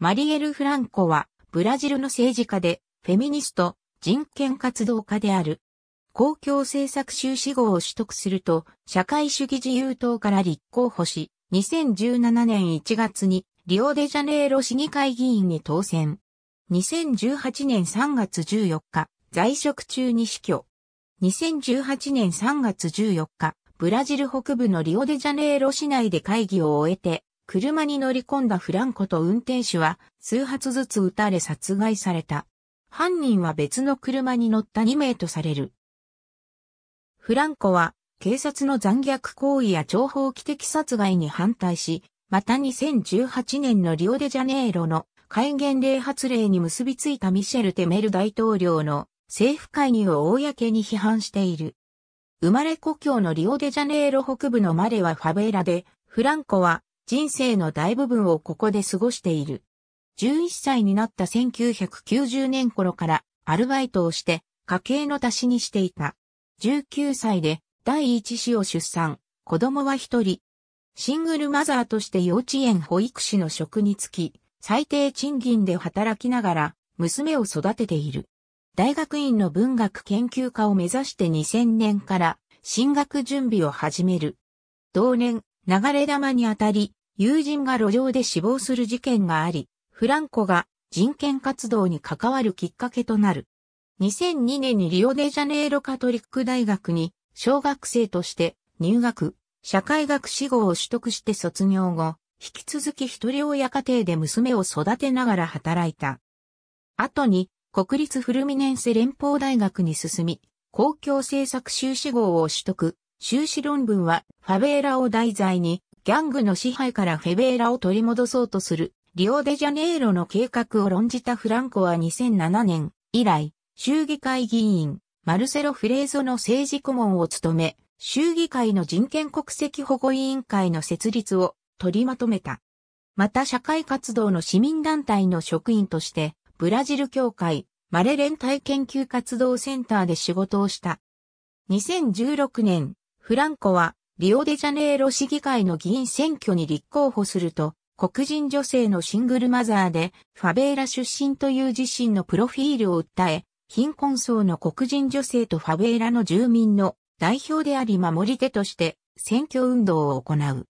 マリエル・フランコは、ブラジルの政治家で、フェミニスト、人権活動家である。公共政策修士号を取得すると、社会主義自由党から立候補し、2017年1月に、リオデジャネイロ市議会議員に当選。2018年3月14日、在職中に死去。2018年3月14日、ブラジル北部のリオデジャネイロ市内で会議を終えて、車に乗り込んだフランコと運転手は数発ずつ撃たれ殺害された。犯人は別の車に乗った2名とされる。フランコは警察の残虐行為や情報機的殺害に反対し、また2018年のリオデジャネイロの戒厳令発令に結びついたミシェル・テメル大統領の政府介入を公に批判している。生まれ故郷のリオデジャネイロ北部のマレはファベーラで、フランコは人生の大部分をここで過ごしている。11歳になった1990年頃からアルバイトをして家計の足しにしていた。19歳で第一子を出産、子供は一人。シングルマザーとして幼稚園保育士の職につき、最低賃金で働きながら娘を育てている。大学院の文学研究家を目指して2000年から進学準備を始める。同年、流れ玉にあたり、友人が路上で死亡する事件があり、フランコが人権活動に関わるきっかけとなる。2002年にリオデジャネイロカトリック大学に小学生として入学、社会学士号を取得して卒業後、引き続き一人親家庭で娘を育てながら働いた。後に国立フルミネンセ連邦大学に進み、公共政策修士号を取得、修士論文はファベーラを題材にギャングの支配からフェベーラを取り戻そうとする、リオデジャネイロの計画を論じたフランコは2007年以来、衆議会議員、マルセロ・フレーゾの政治顧問を務め、衆議会の人権国籍保護委員会の設立を取りまとめた。また社会活動の市民団体の職員として、ブラジル協会、マレ連帯研究活動センターで仕事をした。2016年、フランコはリオデジャネイロ市議会の議員選挙に立候補すると、黒人女性のシングルマザーで、ファベーラ出身という自身のプロフィールを訴え、貧困層の黒人女性とファベーラの住民の代表であり守り手として選挙運動を行う。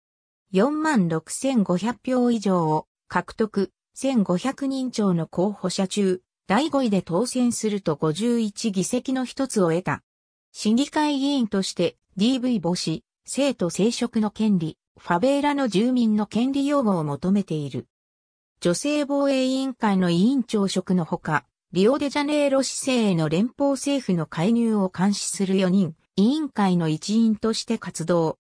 46,500票以上を獲得、1,500人超の候補者中、第5位で当選すると51議席の一つを得た。市議会議員として DV 母子、生徒生殖の権利、ファベーラの住民の権利擁護を求めている。女性防衛委員会の委員長職のほか、リオデジャネイロ市政への連邦政府の介入を監視する4人、委員会の一員として活動。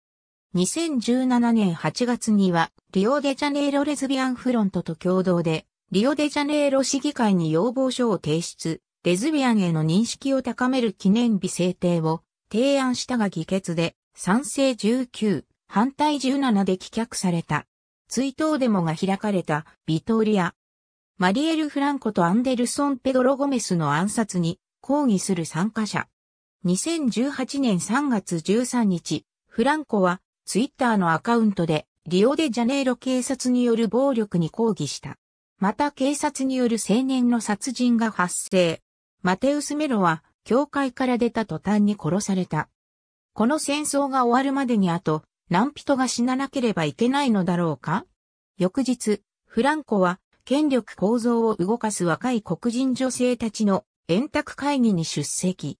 2017年8月には、リオデジャネイロレズビアンフロントと共同で、リオデジャネイロ市議会に要望書を提出、レズビアンへの認識を高める記念日制定を提案したが議決で、賛成19、反対17で棄却された。追悼デモが開かれた、ビトリア。マリエル・フランコとアンデルソン・ペドロ・ゴメスの暗殺に抗議する参加者。2018年3月13日、フランコはツイッターのアカウントでリオデジャネイロ警察による暴力に抗議した。また警察による青年の殺人が発生。マテウス・メロは教会から出た途端に殺された。この戦争が終わるまでにあと、何人が死ななければいけないのだろうか翌日、フランコは、権力構造を動かす若い黒人女性たちの円卓会議に出席。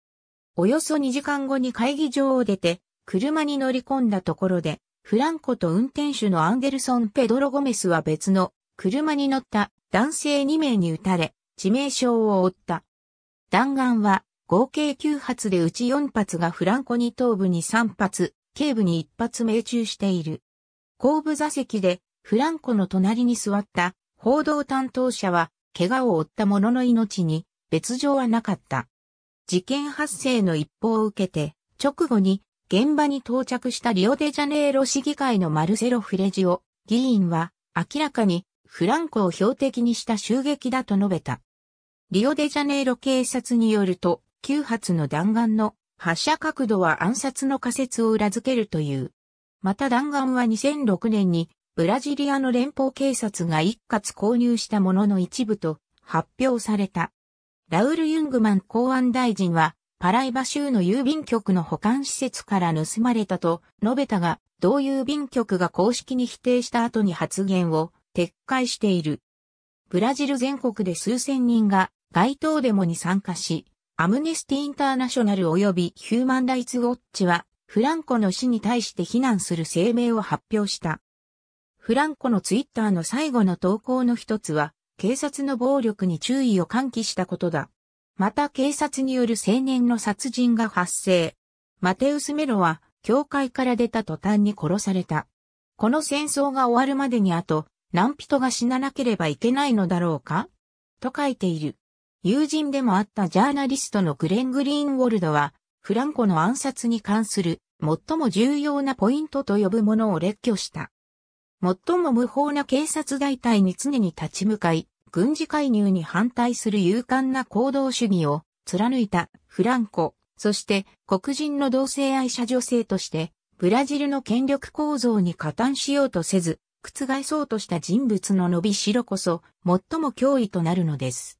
およそ2時間後に会議場を出て、車に乗り込んだところで、フランコと運転手のアンデルソン・ペドロ・ゴメスは別の車に乗った男性2名に撃たれ、致命傷を負った。弾丸は合計9発でうち4発がフランコに頭部に3発、頸部に1発命中している。後部座席でフランコの隣に座った報道担当者は怪我を負った者の命に別状はなかった。事件発生の一報を受けて直後に現場に到着したリオデジャネイロ市議会のマルセロ・フレジオ議員は明らかにフランコを標的にした襲撃だと述べた。リオデジャネイロ警察によると9発の弾丸の発射角度は暗殺の仮説を裏付けるという。また弾丸は2006年にブラジリアの連邦警察が一括購入したものの一部と発表された。ラウル・ユングマン公安大臣はパライバ州の郵便局の保管施設から盗まれたと述べたが、同郵便局が公式に否定した後に発言を撤回している。ブラジル全国で数千人が街頭デモに参加し、アムネスティ・インターナショナル及びヒューマン・ライツ・ウォッチは、フランコの死に対して非難する声明を発表した。フランコのツイッターの最後の投稿の一つは、警察の暴力に注意を喚起したことだ。また警察による青年の殺人が発生。マテウス・メロは、教会から出た途端に殺された。この戦争が終わるまでにあと、何人が死ななければいけないのだろうかと書いている。友人でもあったジャーナリストのグレン・グリーンウォルドは、フランコの暗殺に関する最も重要なポイントと呼ぶものを列挙した。最も無法な警察大隊に常に立ち向かい、軍事介入に反対する勇敢な行動主義を貫いたフランコ、そして黒人の同性愛者女性として、ブラジルの権力構造に加担しようとせず、覆そうとした人物の伸びしろこそ、最も脅威となるのです。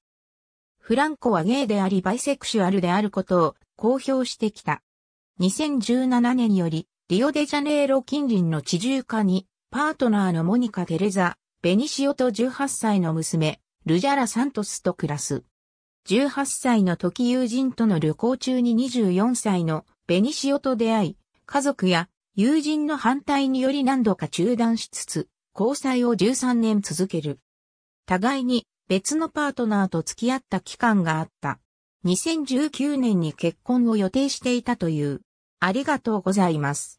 フランコはゲイでありバイセクシュアルであることを公表してきた。2017年より、リオデジャネイロ近隣の地中化に、パートナーのモニカ・テレザ・ベニシオと18歳の娘、ルジャラ・サントスと暮らす。18歳の時友人との旅行中に24歳のベニシオと出会い、家族や友人の反対により何度か中断しつつ、交際を13年続ける。互いに別のパートナーと付き合った期間があった。2019年に結婚を予定していたという。ありがとうございます。